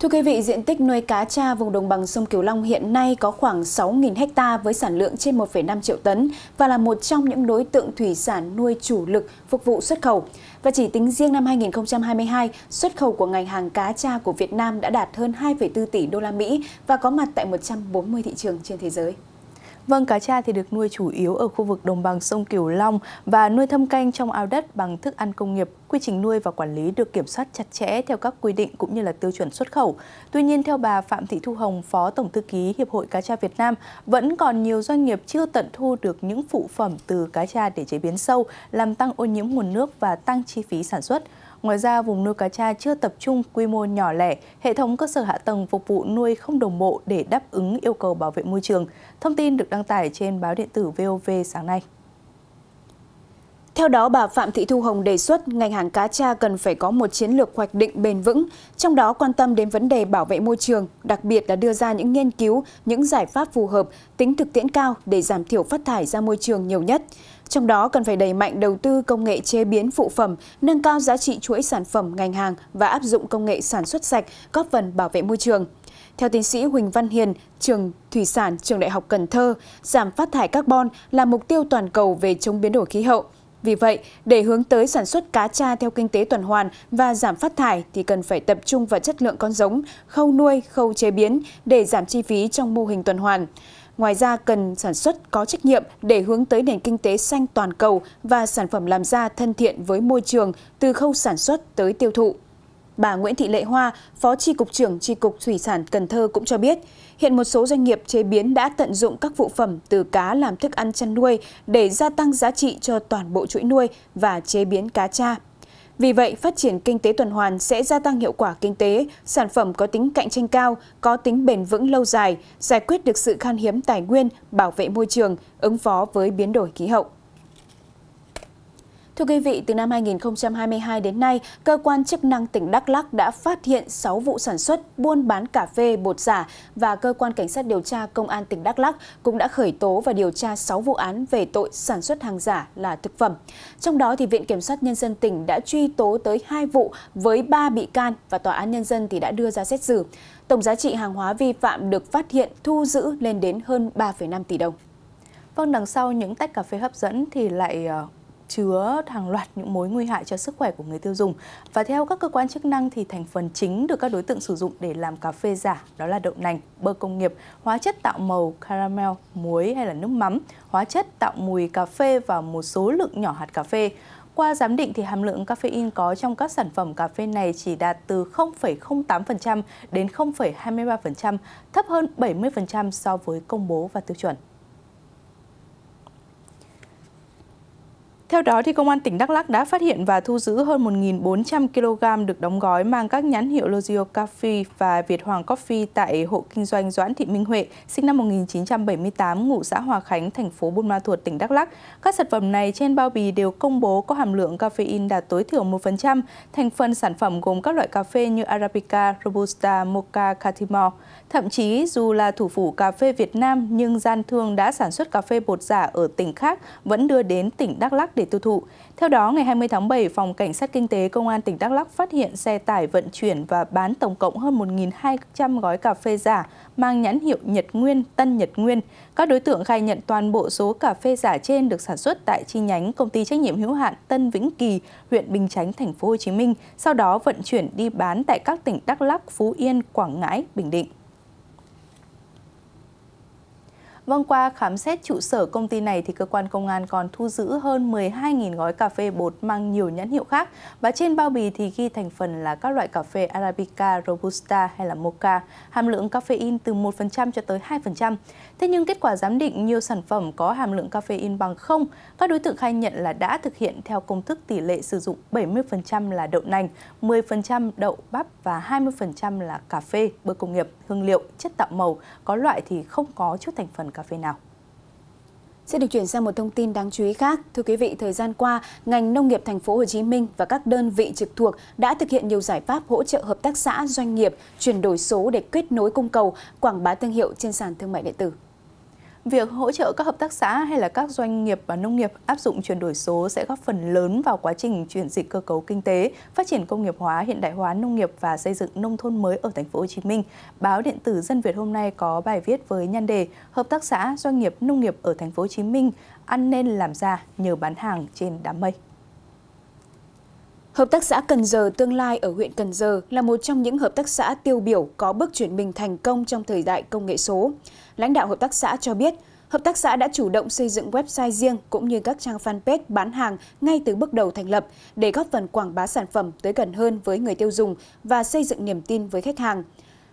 Thưa quý vị, diện tích nuôi cá tra vùng đồng bằng sông Kiều Long hiện nay có khoảng 6.000 ha với sản lượng trên 1,5 triệu tấn và là một trong những đối tượng thủy sản nuôi chủ lực phục vụ xuất khẩu. Và chỉ tính riêng năm 2022, xuất khẩu của ngành hàng cá tra của Việt Nam đã đạt hơn 2,4 tỷ đô la Mỹ và có mặt tại 140 thị trường trên thế giới. Vâng, cá tra thì được nuôi chủ yếu ở khu vực đồng bằng sông Cửu Long và nuôi thâm canh trong ao đất bằng thức ăn công nghiệp. Quy trình nuôi và quản lý được kiểm soát chặt chẽ theo các quy định cũng như là tiêu chuẩn xuất khẩu. Tuy nhiên, theo bà Phạm Thị Thu Hồng, Phó Tổng Thư ký Hiệp hội Cá tra Việt Nam, vẫn còn nhiều doanh nghiệp chưa tận thu được những phụ phẩm từ cá tra để chế biến sâu, làm tăng ô nhiễm nguồn nước và tăng chi phí sản xuất. Ngoài ra, vùng nuôi cá tra chưa tập trung quy mô nhỏ lẻ, hệ thống cơ sở hạ tầng phục vụ nuôi không đồng bộ để đáp ứng yêu cầu bảo vệ môi trường. Thông tin được đăng tải trên báo điện tử VOV sáng nay. Theo đó, bà Phạm Thị Thu Hồng đề xuất ngành hàng cá tra cần phải có một chiến lược hoạch định bền vững, trong đó quan tâm đến vấn đề bảo vệ môi trường, đặc biệt là đưa ra những nghiên cứu, những giải pháp phù hợp, tính thực tiễn cao để giảm thiểu phát thải ra môi trường nhiều nhất. Trong đó cần phải đẩy mạnh đầu tư công nghệ chế biến phụ phẩm, nâng cao giá trị chuỗi sản phẩm ngành hàng và áp dụng công nghệ sản xuất sạch, góp phần bảo vệ môi trường. Theo tiến sĩ Huỳnh Văn Hiền, trường thủy sản trường Đại học Cần Thơ, giảm phát thải carbon là mục tiêu toàn cầu về chống biến đổi khí hậu – vì vậy, để hướng tới sản xuất cá cha theo kinh tế tuần hoàn và giảm phát thải thì cần phải tập trung vào chất lượng con giống, khâu nuôi, khâu chế biến để giảm chi phí trong mô hình tuần hoàn. Ngoài ra, cần sản xuất có trách nhiệm để hướng tới nền kinh tế xanh toàn cầu và sản phẩm làm ra thân thiện với môi trường từ khâu sản xuất tới tiêu thụ bà Nguyễn Thị Lệ Hoa, Phó Tri Cục trưởng Tri Cục Thủy sản Cần Thơ cũng cho biết, hiện một số doanh nghiệp chế biến đã tận dụng các phụ phẩm từ cá làm thức ăn chăn nuôi để gia tăng giá trị cho toàn bộ chuỗi nuôi và chế biến cá cha. Vì vậy, phát triển kinh tế tuần hoàn sẽ gia tăng hiệu quả kinh tế, sản phẩm có tính cạnh tranh cao, có tính bền vững lâu dài, giải quyết được sự khan hiếm tài nguyên, bảo vệ môi trường, ứng phó với biến đổi khí hậu. Thưa quý vị, từ năm 2022 đến nay, cơ quan chức năng tỉnh Đắk lắc đã phát hiện 6 vụ sản xuất, buôn bán cà phê bột giả và cơ quan cảnh sát điều tra công an tỉnh Đắk lắc cũng đã khởi tố và điều tra 6 vụ án về tội sản xuất hàng giả là thực phẩm. Trong đó thì Viện kiểm sát nhân dân tỉnh đã truy tố tới 2 vụ với 3 bị can và tòa án nhân dân thì đã đưa ra xét xử. Tổng giá trị hàng hóa vi phạm được phát hiện thu giữ lên đến hơn 3,5 tỷ đồng. Vâng, đằng sau những tách cà phê hấp dẫn thì lại ờ, chứa hàng loạt những mối nguy hại cho sức khỏe của người tiêu dùng. Và theo các cơ quan chức năng thì thành phần chính được các đối tượng sử dụng để làm cà phê giả đó là đậu nành, bơ công nghiệp, hóa chất tạo màu, caramel, muối hay là nước mắm, hóa chất tạo mùi cà phê và một số lượng nhỏ hạt cà phê. Qua giám định thì hàm lượng caffeine có trong các sản phẩm cà phê này chỉ đạt từ 0,08% đến 0,23%, thấp hơn 70% so với công bố và tiêu chuẩn. Theo đó, thì Công an tỉnh Đắk Lắk đã phát hiện và thu giữ hơn 1.400 kg được đóng gói mang các nhãn hiệu Logio Coffee và Việt Hoàng Coffee tại hộ kinh doanh Doãn Thị Minh Huệ, sinh năm 1978, ngụ xã Hòa Khánh, thành phố Buôn Ma Thuột, tỉnh Đắk Lắk. Các sản phẩm này trên bao bì đều công bố có hàm lượng caffeine đạt tối thiểu 1%. Thành phần sản phẩm gồm các loại cà phê như Arabica, Robusta, Mocha, Catimore. Thậm chí, dù là thủ phủ cà phê Việt Nam, nhưng gian thương đã sản xuất cà phê bột giả ở tỉnh khác vẫn đưa đến tỉnh Đắk Lắk để tiêu thụ. Theo đó, ngày 20 tháng 7, Phòng Cảnh sát Kinh tế Công an tỉnh Đắk Lắk phát hiện xe tải vận chuyển và bán tổng cộng hơn 1.200 gói cà phê giả mang nhãn hiệu Nhật Nguyên, Tân Nhật Nguyên. Các đối tượng khai nhận toàn bộ số cà phê giả trên được sản xuất tại chi nhánh Công ty trách nhiệm hữu hạn Tân Vĩnh Kỳ, huyện Bình Chánh, thành phố Hồ Chí Minh, sau đó vận chuyển đi bán tại các tỉnh Đắk Lắk, Phú Yên, Quảng Ngãi, Bình Định. Vâng, qua khám xét trụ sở công ty này thì cơ quan công an còn thu giữ hơn 12.000 gói cà phê bột mang nhiều nhãn hiệu khác và trên bao bì thì ghi thành phần là các loại cà phê Arabica, Robusta hay là Mocha, hàm lượng caffeine từ 1% cho tới 2%. Thế nhưng kết quả giám định nhiều sản phẩm có hàm lượng caffeine bằng không, các đối tượng khai nhận là đã thực hiện theo công thức tỷ lệ sử dụng 70% là đậu nành, 10% đậu bắp và 20% là cà phê, bơ công nghiệp hương liệu, chất tạo màu, có loại thì không có chút thành phần cà phê nào. Sẽ được chuyển sang một thông tin đáng chú ý khác. Thưa quý vị, thời gian qua, ngành nông nghiệp thành phố Hồ Chí Minh và các đơn vị trực thuộc đã thực hiện nhiều giải pháp hỗ trợ hợp tác xã doanh nghiệp chuyển đổi số để kết nối cung cầu, quảng bá thương hiệu trên sàn thương mại điện tử. Việc hỗ trợ các hợp tác xã hay là các doanh nghiệp và nông nghiệp áp dụng chuyển đổi số sẽ góp phần lớn vào quá trình chuyển dịch cơ cấu kinh tế, phát triển công nghiệp hóa, hiện đại hóa nông nghiệp và xây dựng nông thôn mới ở thành phố Hồ Chí Minh. Báo điện tử Dân Việt hôm nay có bài viết với nhan đề Hợp tác xã doanh nghiệp nông nghiệp ở thành phố Hồ Chí Minh ăn nên làm ra nhờ bán hàng trên đám mây. Hợp tác xã Cần Giờ Tương Lai ở huyện Cần Giờ là một trong những hợp tác xã tiêu biểu có bước chuyển mình thành công trong thời đại công nghệ số. Lãnh đạo hợp tác xã cho biết, hợp tác xã đã chủ động xây dựng website riêng cũng như các trang fanpage bán hàng ngay từ bước đầu thành lập để góp phần quảng bá sản phẩm tới gần hơn với người tiêu dùng và xây dựng niềm tin với khách hàng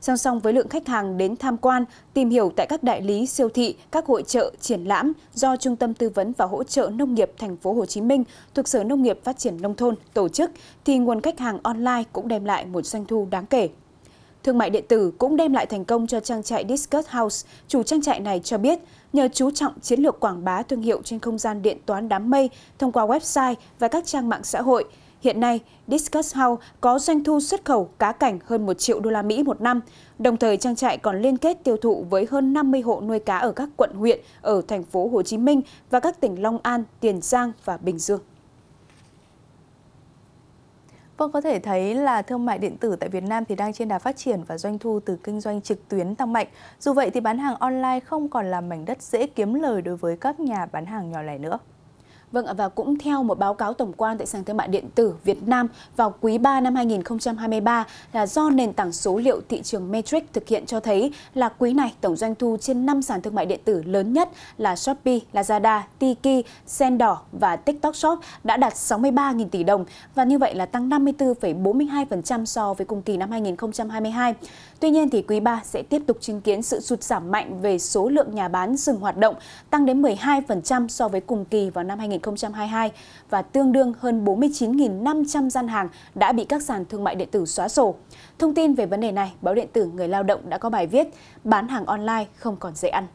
song song với lượng khách hàng đến tham quan, tìm hiểu tại các đại lý, siêu thị, các hội trợ, triển lãm do Trung tâm Tư vấn và Hỗ trợ Nông nghiệp Thành phố Hồ Chí Minh thuộc Sở Nông nghiệp Phát triển Nông thôn tổ chức, thì nguồn khách hàng online cũng đem lại một doanh thu đáng kể. Thương mại điện tử cũng đem lại thành công cho trang trại Discus House. Chủ trang trại này cho biết, nhờ chú trọng chiến lược quảng bá thương hiệu trên không gian điện toán đám mây thông qua website và các trang mạng xã hội, Hiện nay, Discuss House có doanh thu xuất khẩu cá cảnh hơn 1 triệu đô la Mỹ một năm, đồng thời trang trại còn liên kết tiêu thụ với hơn 50 hộ nuôi cá ở các quận huyện ở thành phố Hồ Chí Minh và các tỉnh Long An, Tiền Giang và Bình Dương. Vâng, có thể thấy là thương mại điện tử tại Việt Nam thì đang trên đà phát triển và doanh thu từ kinh doanh trực tuyến tăng mạnh. Dù vậy thì bán hàng online không còn là mảnh đất dễ kiếm lời đối với các nhà bán hàng nhỏ lẻ nữa. Vâng ạ, và cũng theo một báo cáo tổng quan tại sàn thương mại điện tử Việt Nam vào quý 3 năm 2023 là do nền tảng số liệu thị trường Matrix thực hiện cho thấy là quý này tổng doanh thu trên 5 sàn thương mại điện tử lớn nhất là Shopee, Lazada, Tiki, Sendor và TikTok Shop đã đạt 63.000 tỷ đồng và như vậy là tăng 54,42% so với cùng kỳ năm 2022. Tuy nhiên thì quý 3 sẽ tiếp tục chứng kiến sự sụt giảm mạnh về số lượng nhà bán dừng hoạt động tăng đến 12% so với cùng kỳ vào năm 2022. 2022 và tương đương hơn 49.500 gian hàng đã bị các sàn thương mại điện tử xóa sổ. Thông tin về vấn đề này, báo điện tử Người Lao động đã có bài viết Bán hàng online không còn dễ ăn.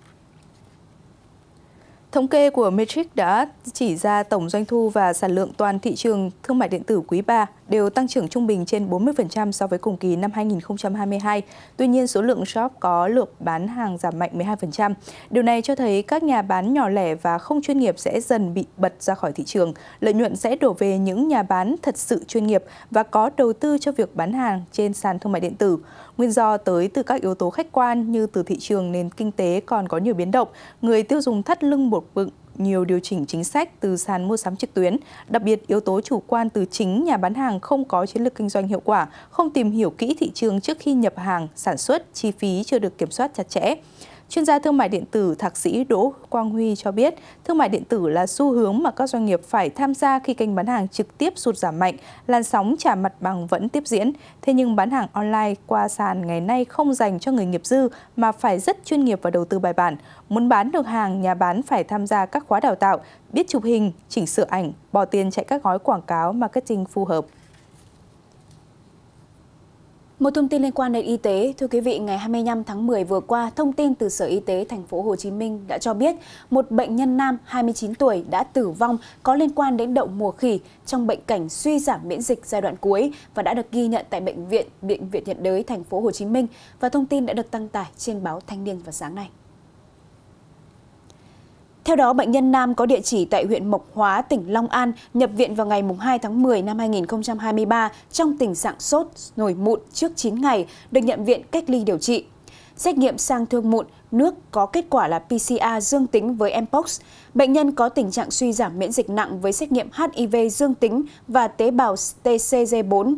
Thống kê của Matrix đã chỉ ra tổng doanh thu và sản lượng toàn thị trường thương mại điện tử quý 3 đều tăng trưởng trung bình trên 40% so với cùng kỳ năm 2022. Tuy nhiên, số lượng shop có lượng bán hàng giảm mạnh 12%. Điều này cho thấy các nhà bán nhỏ lẻ và không chuyên nghiệp sẽ dần bị bật ra khỏi thị trường. Lợi nhuận sẽ đổ về những nhà bán thật sự chuyên nghiệp và có đầu tư cho việc bán hàng trên sàn thương mại điện tử. Nguyên do tới từ các yếu tố khách quan như từ thị trường nền kinh tế còn có nhiều biến động, người tiêu dùng thắt lưng buộc buộc bựng nhiều điều chỉnh chính sách từ sàn mua sắm trực tuyến, đặc biệt yếu tố chủ quan từ chính nhà bán hàng không có chiến lược kinh doanh hiệu quả, không tìm hiểu kỹ thị trường trước khi nhập hàng, sản xuất, chi phí chưa được kiểm soát chặt chẽ. Chuyên gia thương mại điện tử thạc sĩ Đỗ Quang Huy cho biết, thương mại điện tử là xu hướng mà các doanh nghiệp phải tham gia khi kênh bán hàng trực tiếp sụt giảm mạnh, làn sóng trả mặt bằng vẫn tiếp diễn. Thế nhưng bán hàng online qua sàn ngày nay không dành cho người nghiệp dư mà phải rất chuyên nghiệp và đầu tư bài bản. Muốn bán được hàng, nhà bán phải tham gia các khóa đào tạo, biết chụp hình, chỉnh sửa ảnh, bỏ tiền chạy các gói quảng cáo marketing phù hợp. Một thông tin liên quan đến y tế, thưa quý vị, ngày 25 tháng 10 vừa qua, thông tin từ Sở Y tế thành phố Hồ Chí Minh đã cho biết một bệnh nhân nam 29 tuổi đã tử vong có liên quan đến đậu mùa khỉ trong bệnh cảnh suy giảm miễn dịch giai đoạn cuối và đã được ghi nhận tại bệnh viện Bệnh viện Nhiệt đới thành phố Hồ Chí Minh và thông tin đã được đăng tải trên báo Thanh niên vào sáng nay. Theo đó, bệnh nhân nam có địa chỉ tại huyện Mộc Hóa, tỉnh Long An, nhập viện vào ngày 2 tháng 10 năm 2023 trong tình trạng sốt, nổi mụn trước 9 ngày, được nhận viện cách ly điều trị. Xét nghiệm sang thương mụn, nước có kết quả là PCR dương tính với mpox. Bệnh nhân có tình trạng suy giảm miễn dịch nặng với xét nghiệm HIV dương tính và tế bào TCG4-1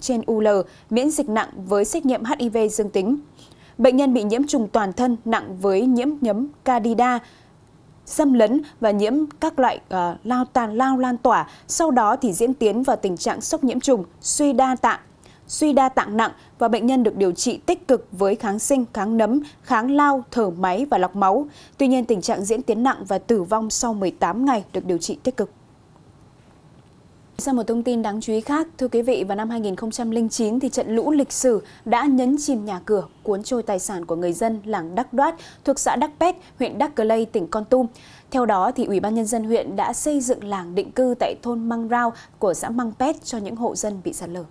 trên UL miễn dịch nặng với xét nghiệm HIV dương tính. Bệnh nhân bị nhiễm trùng toàn thân nặng với nhiễm nhấm candida, xâm lấn và nhiễm các loại uh, lao tàn lao lan tỏa, sau đó thì diễn tiến vào tình trạng sốc nhiễm trùng, suy đa tạng, suy đa tạng nặng và bệnh nhân được điều trị tích cực với kháng sinh, kháng nấm, kháng lao, thở máy và lọc máu. Tuy nhiên, tình trạng diễn tiến nặng và tử vong sau 18 ngày được điều trị tích cực. Sang một thông tin đáng chú ý khác, thưa quý vị, vào năm 2009 thì trận lũ lịch sử đã nhấn chìm nhà cửa, cuốn trôi tài sản của người dân làng Đắc Đoát thuộc xã Đắc Pét, huyện Đắc Cờ Lây, tỉnh Con Tum. Theo đó thì Ủy ban nhân dân huyện đã xây dựng làng định cư tại thôn Măng Rao của xã Măng Pét cho những hộ dân bị sạt lở.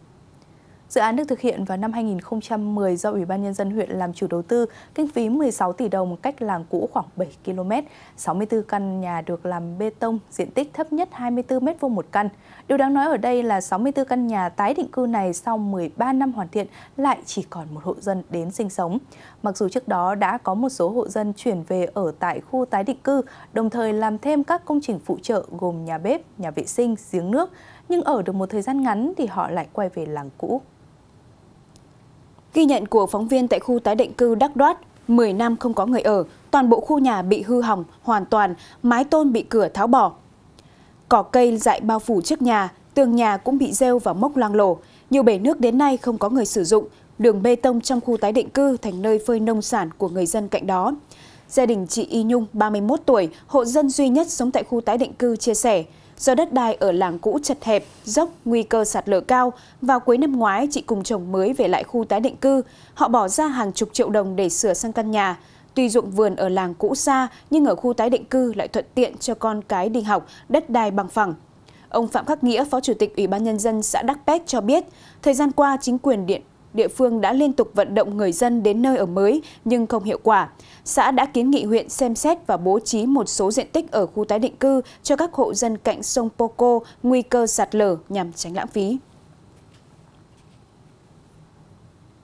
Dự án được thực hiện vào năm 2010 do Ủy ban Nhân dân huyện làm chủ đầu tư, kinh phí 16 tỷ đồng cách làng cũ khoảng 7 km. 64 căn nhà được làm bê tông, diện tích thấp nhất 24 m2 một căn. Điều đáng nói ở đây là 64 căn nhà tái định cư này sau 13 năm hoàn thiện lại chỉ còn một hộ dân đến sinh sống. Mặc dù trước đó đã có một số hộ dân chuyển về ở tại khu tái định cư, đồng thời làm thêm các công trình phụ trợ gồm nhà bếp, nhà vệ sinh, giếng nước, nhưng ở được một thời gian ngắn thì họ lại quay về làng cũ. Ghi nhận của phóng viên tại khu tái định cư Đắc Đoát, 10 năm không có người ở, toàn bộ khu nhà bị hư hỏng hoàn toàn, mái tôn bị cửa tháo bỏ. Cỏ cây dại bao phủ trước nhà, tường nhà cũng bị rêu và mốc loang lổ. Nhiều bể nước đến nay không có người sử dụng, đường bê tông trong khu tái định cư thành nơi phơi nông sản của người dân cạnh đó. Gia đình chị Y Nhung, 31 tuổi, hộ dân duy nhất sống tại khu tái định cư chia sẻ, do đất đai ở làng cũ chật hẹp, dốc, nguy cơ sạt lở cao, vào cuối năm ngoái chị cùng chồng mới về lại khu tái định cư. Họ bỏ ra hàng chục triệu đồng để sửa sang căn nhà. Tuy ruộng vườn ở làng cũ xa, nhưng ở khu tái định cư lại thuận tiện cho con cái đi học, đất đai bằng phẳng. Ông Phạm Khắc Nghĩa, Phó Chủ tịch Ủy ban Nhân dân xã Đắc Pét cho biết, thời gian qua chính quyền Điện địa phương đã liên tục vận động người dân đến nơi ở mới nhưng không hiệu quả. Xã đã kiến nghị huyện xem xét và bố trí một số diện tích ở khu tái định cư cho các hộ dân cạnh sông Poco nguy cơ sạt lở nhằm tránh lãng phí.